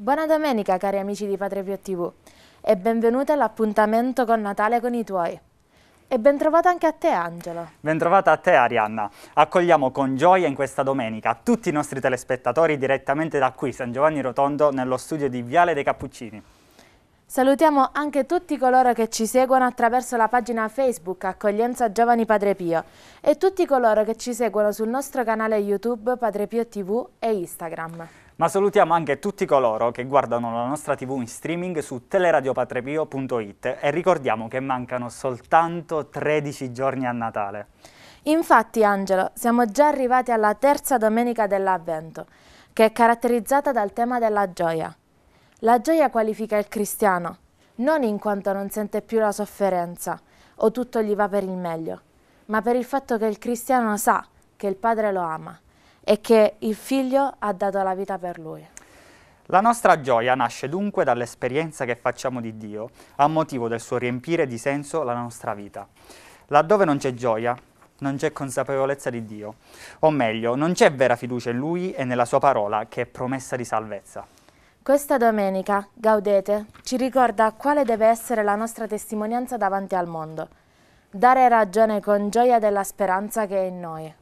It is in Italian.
Buona domenica cari amici di Padre Pio TV e benvenuti all'appuntamento con Natale con i tuoi. E bentrovata anche a te Angelo. Bentrovata a te Arianna. Accogliamo con gioia in questa domenica tutti i nostri telespettatori direttamente da qui, San Giovanni Rotondo, nello studio di Viale dei Cappuccini. Salutiamo anche tutti coloro che ci seguono attraverso la pagina Facebook Accoglienza Giovani Padre Pio e tutti coloro che ci seguono sul nostro canale YouTube Padre Pio TV e Instagram ma salutiamo anche tutti coloro che guardano la nostra tv in streaming su teleradiopatrepio.it e ricordiamo che mancano soltanto 13 giorni a Natale. Infatti Angelo, siamo già arrivati alla terza domenica dell'Avvento, che è caratterizzata dal tema della gioia. La gioia qualifica il cristiano, non in quanto non sente più la sofferenza o tutto gli va per il meglio, ma per il fatto che il cristiano sa che il Padre lo ama e che il figlio ha dato la vita per lui. La nostra gioia nasce dunque dall'esperienza che facciamo di Dio, a motivo del suo riempire di senso la nostra vita. Laddove non c'è gioia, non c'è consapevolezza di Dio, o meglio, non c'è vera fiducia in Lui e nella Sua parola che è promessa di salvezza. Questa domenica, Gaudete, ci ricorda quale deve essere la nostra testimonianza davanti al mondo. Dare ragione con gioia della speranza che è in noi.